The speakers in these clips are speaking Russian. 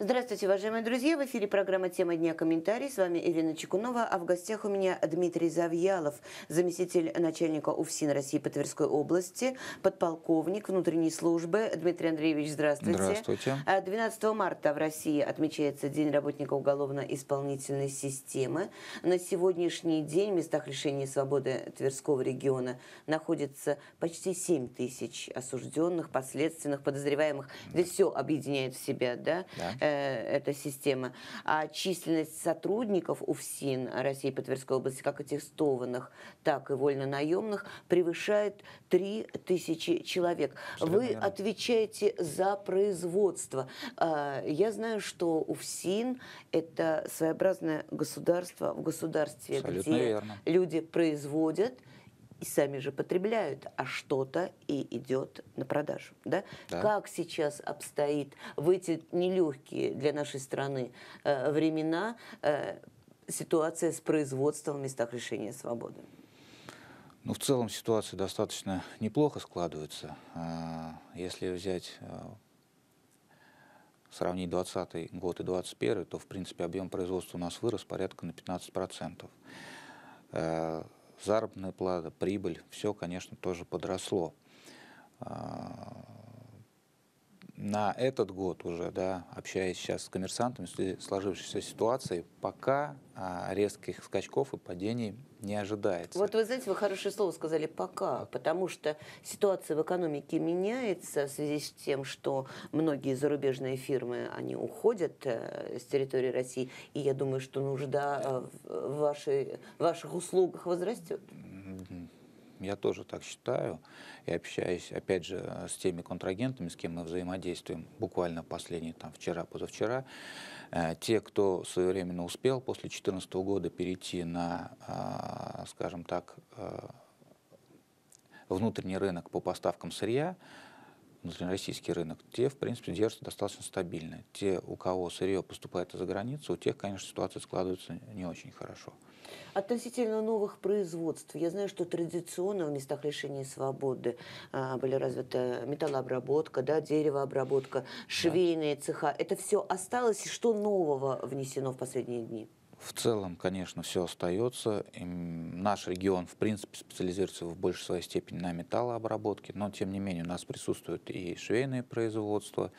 Здравствуйте, уважаемые друзья. В эфире программа «Тема дня. Комментарий». С вами Ирина Чекунова. А в гостях у меня Дмитрий Завьялов, заместитель начальника УФСИН России по Тверской области, подполковник внутренней службы. Дмитрий Андреевич, здравствуйте. Здравствуйте. 12 а, марта в России отмечается День работника уголовно-исполнительной системы. На сегодняшний день в местах лишения свободы Тверского региона находится почти 7 тысяч осужденных, последственных, подозреваемых. Здесь все объединяет в себя, да? да э, Э, эта система. А численность сотрудников УФСИН России по Тверской области, как аттестованных, так и вольнонаемных, превышает 3000 человек. Абсолютно Вы верно. отвечаете за производство. А, я знаю, что УФСИН – это своеобразное государство в государстве, Абсолютно где верно. люди производят – и сами же потребляют, а что-то и идет на продажу. Да? Да. Как сейчас обстоит в эти нелегкие для нашей страны э, времена э, ситуация с производством в местах решения свободы? Ну, в целом ситуация достаточно неплохо складывается. А, если взять, э, сравнить 2020 год и 2021, то, в принципе, объем производства у нас вырос порядка на 15% заработная плата, прибыль, все, конечно, тоже подросло. А, на этот год уже, да, общаясь сейчас с коммерсантами, с сложившейся ситуацией, пока а, резких скачков и падений не ожидается. Вот вы знаете, вы хорошее слово сказали «пока», потому что ситуация в экономике меняется в связи с тем, что многие зарубежные фирмы, они уходят э, с территории России, и я думаю, что нужда э, в, вашей, в ваших услугах возрастет. Я тоже так считаю и общаюсь, опять же, с теми контрагентами, с кем мы взаимодействуем буквально последние, там, вчера, позавчера. Э, те, кто своевременно успел после 2014 года перейти на, а, скажем так, э, внутренний рынок по поставкам сырья, внутрироссийский рынок, те, в принципе, держатся достаточно стабильно. Те, у кого сырье поступает из-за границы, у тех, конечно, ситуация складывается не очень хорошо. Относительно новых производств, я знаю, что традиционно в местах лишения свободы а, были развиты металлообработка, да, деревообработка, швейные да. цеха. Это все осталось, и что нового внесено в последние дни? В целом, конечно, все остается. И наш регион, в принципе, специализируется в большей своей степени на металлообработке, но, тем не менее, у нас присутствуют и швейные производства,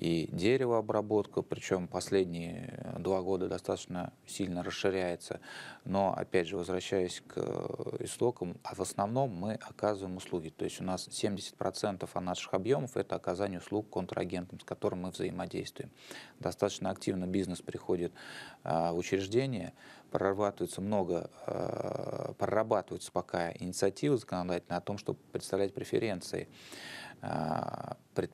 и деревообработка, причем последние э, два года достаточно сильно расширяется. Но, опять же, возвращаясь к э, истокам, а в основном мы оказываем услуги. То есть у нас 70% от наших объемов – это оказание услуг контрагентам, с которым мы взаимодействуем. Достаточно активно бизнес приходит в а, учреждение учреждения, прорабатывается много, э, прорабатывается пока инициативы законодательные о том, чтобы представлять преференции э, э,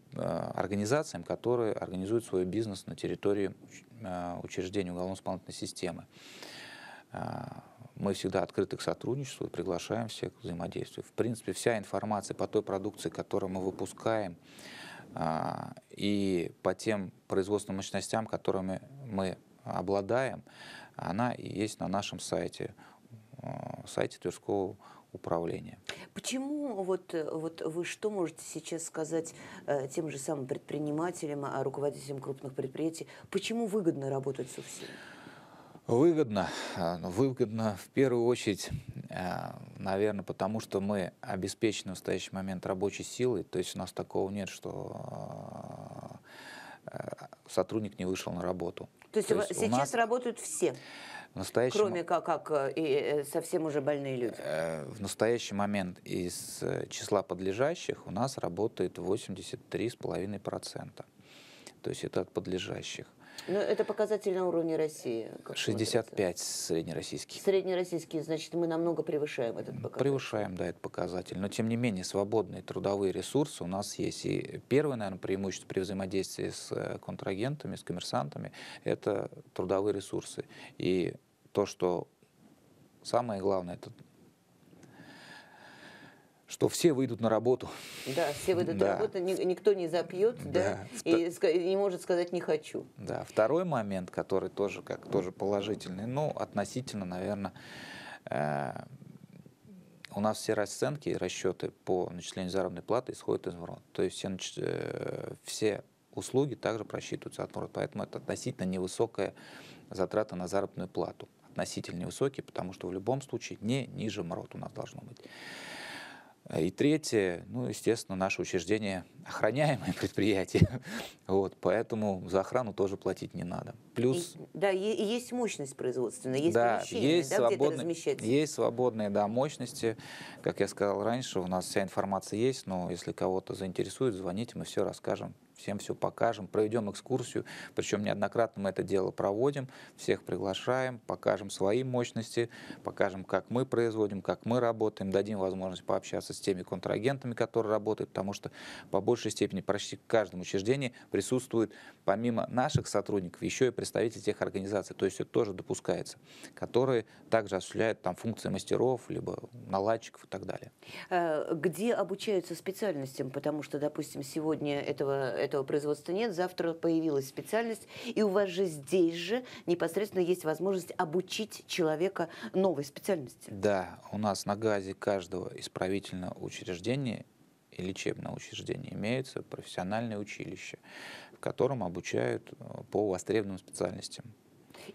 организациям, которые организуют свой бизнес на территории учреждения уголовно-исполнительной системы. Мы всегда открыты к сотрудничеству и приглашаем всех к взаимодействию. В принципе, вся информация по той продукции, которую мы выпускаем, и по тем производственным мощностям, которыми мы обладаем, она есть на нашем сайте, э, сайте Тверского управления. Почему вот, э, вот вы что можете сейчас сказать э, тем же самым предпринимателям, а руководителям крупных предприятий, почему выгодно работать с УФСИ? Выгодно. А, ну, выгодно в первую очередь, а, наверное, потому что мы обеспечены в настоящий момент рабочей силой, то есть у нас такого нет, что а, Э, сотрудник не вышел на работу. То есть, То есть сейчас нас... работают все? В настоящий... Кроме как, как э, и э, совсем уже больные люди? В настоящий момент из числа подлежащих у нас работает 83,5%. То есть это от подлежащих. Но ну, это показатель на уровне России. 65 среднероссийский. Среднероссийский, значит, мы намного превышаем этот показатель. Превышаем, да, этот показатель. Но, тем не менее, свободные трудовые ресурсы у нас есть. И первое, наверное, преимущество при взаимодействии с э, контрагентами, с коммерсантами, это трудовые ресурсы. И то, что самое главное, это что все выйдут на работу. Да, все выйдут да. на работу, никто не запьет, да, да и не может сказать «не хочу». Да, второй момент, который тоже, как, тоже положительный, ну, относительно, наверное, э, у нас все расценки и расчеты по начислению заработной платы исходят из ворот, То есть все, э, все услуги также просчитываются от ворот, поэтому это относительно невысокая затрата на заработную плату относительно невысокий, потому что в любом случае не ниже МРОД у нас должно быть. Э, и третье, ну, естественно, наше учреждение охраняемое предприятие, вот, поэтому за охрану тоже платить не надо. Плюс... И, да, и, есть мощность производственная, есть да, есть да, свободные, где Есть свободные, да, мощности. Как я сказал раньше, у нас вся информация есть, но если кого-то заинтересует, звоните, мы все расскажем всем все покажем, проведем экскурсию, причем неоднократно мы это дело проводим, всех приглашаем, покажем свои мощности, покажем, как мы производим, как мы работаем, дадим возможность пообщаться с теми контрагентами, которые работают, потому что по большей степени почти в каждом учреждении присутствует помимо наших сотрудников еще и представители тех организаций, то есть это тоже допускается, которые также осуществляют там функции мастеров, либо наладчиков и так далее. Э, где обучаются специальностям? Потому что, допустим, сегодня этого этого производства нет, завтра появилась специальность, и у вас же здесь же непосредственно есть возможность обучить человека новой специальности. Да, у нас на ГАЗе каждого исправительного учреждения и лечебного учреждения имеется профессиональное училище, в котором обучают э, по востребованным специальностям,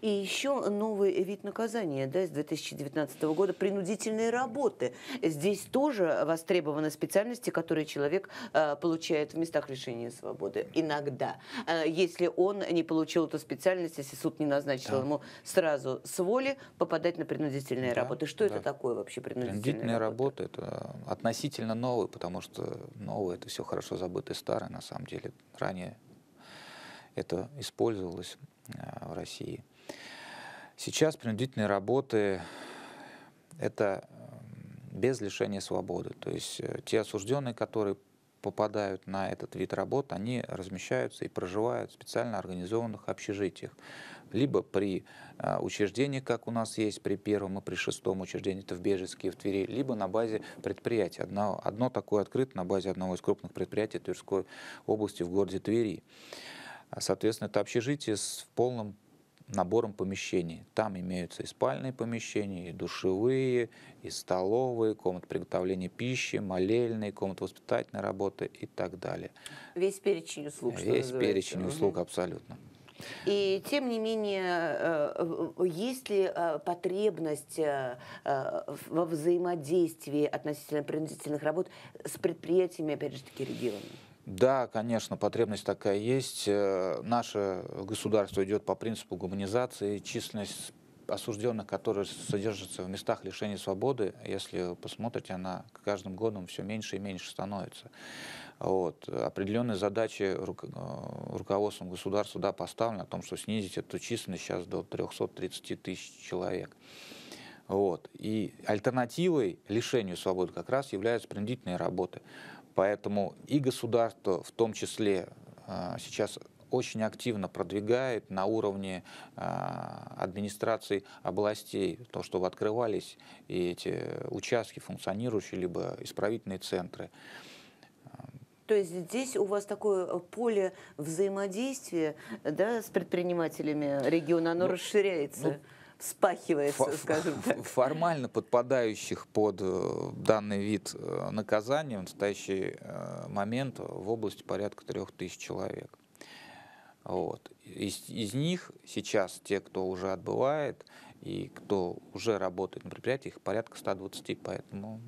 и еще новый вид наказания да, с 2019 года – принудительные работы. Здесь тоже востребованы специальности, которые человек э, получает в местах лишения свободы. Иногда. Э, если он не получил эту специальность, если суд не назначил да. ему сразу с воли попадать на принудительные да, работы. Что да. это такое вообще принудительные принудительная работа? Принудительная работа – это относительно новые, потому что новые это все хорошо забытые старые, на самом деле. Ранее это использовалось э, в России. Сейчас принудительные работы – это без лишения свободы. То есть э, те осужденные, которые попадают на этот вид работ, они размещаются и проживают в специально организованных общежитиях. Либо при э, учреждении, как у нас есть, при первом и при шестом учреждении, это в Бежецке и в Твери, либо на базе предприятия. Одно, одно такое открыто на базе одного из крупных предприятий Тверской области в городе Твери. Соответственно, это общежитие с, полным набором помещений. Там имеются и спальные помещения, и душевые, и столовые, комнаты приготовления пищи, молельные, комнаты воспитательной работы и так далее. Весь перечень услуг. Весь называется. перечень услуг угу. абсолютно. И тем не менее, э, есть ли э, потребность э, во взаимодействии относительно принудительных работ с предприятиями, опять же таки, регионами. Да, конечно, потребность такая есть. Э, наше государство идет по принципу гуманизации. Численность осужденных, которые содержатся в местах лишения свободы, если посмотрите, она каждым годом все меньше и меньше становится. Вот. Определенные задачи э, руководством государства да, поставлены о том, что снизить эту численность сейчас до 330 тысяч человек. Вот. И альтернативой лишению свободы как раз являются принудительные работы. Поэтому и государство в том числе а, сейчас очень активно продвигает на уровне а, администрации областей то, что открывались и эти участки функционирующие, либо исправительные центры. То есть здесь у вас такое поле взаимодействия да, с предпринимателями региона, оно ну, расширяется. Ну, вспахивается, Ф- скажем так. Формально подпадающих под э, данный вид э, наказания в настоящий э, момент в области порядка трех тысяч человек. Вот. Из, из них сейчас те, кто уже отбывает, и кто уже работает на предприятии, их порядка 120, поэтому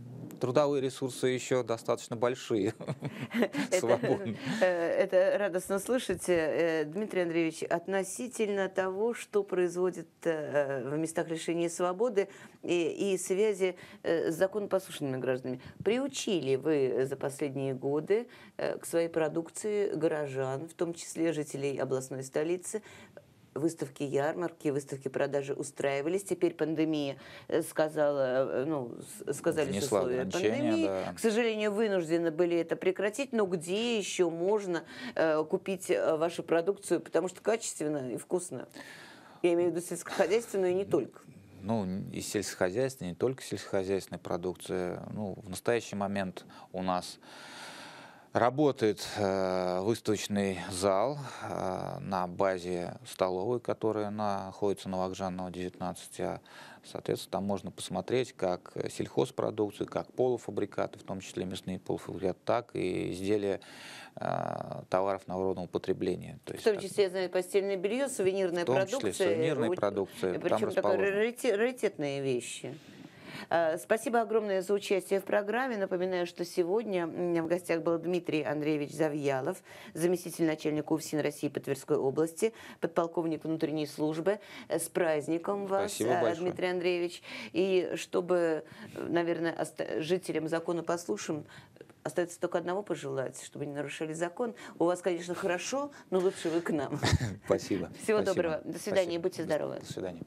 трудовые ресурсы еще достаточно большие. Э, это, радостно слышать, э, Дмитрий Андреевич, относительно того, что производит э, в местах лишения свободы и связи с законопослушными гражданами. Приучили вы за последние годы к своей продукции горожан, в том числе жителей областной столицы, выставки, ярмарки, выставки, продажи устраивались. Теперь пандемия э, сказала, э, ну, сказали условия пандемии. Да. К сожалению, вынуждены были это прекратить. Но где еще можно э, купить э, вашу продукцию, потому что качественно и вкусно? Я имею в виду сельскохозяйственную и не только ну, и сельскохозяйственной, не только сельскохозяйственная продукция. Ну, в настоящий момент у нас Работает э, выставочный зал э, на базе столовой, которая находится на Вокжанного 19. А, соответственно, там можно посмотреть как сельхозпродукцию, как полуфабрикаты, в том числе мясные полуфабрикаты, так и изделия э, товаров народного потребления. То есть, в том числе, я знаю, постельное белье, сувенирная продукция. В том числе сувенирная продукция. Причем такие раритетные вещи. Э, спасибо огромное за участие в программе. Напоминаю, что сегодня у меня в гостях был Дмитрий Андреевич Завьялов, заместитель начальника УФСИН России по Тверской области, подполковник внутренней службы. Э, с праздником вас, Спасибо э, Дмитрий Андреевич. И чтобы, наверное, жителям закона послушаем, Остается только одного пожелать, чтобы не нарушали закон. У вас, конечно, хорошо, но лучше вы к нам. Спасибо. Всего Спасибо. доброго. До свидания. Спасибо. Будьте здоровы. До свидания.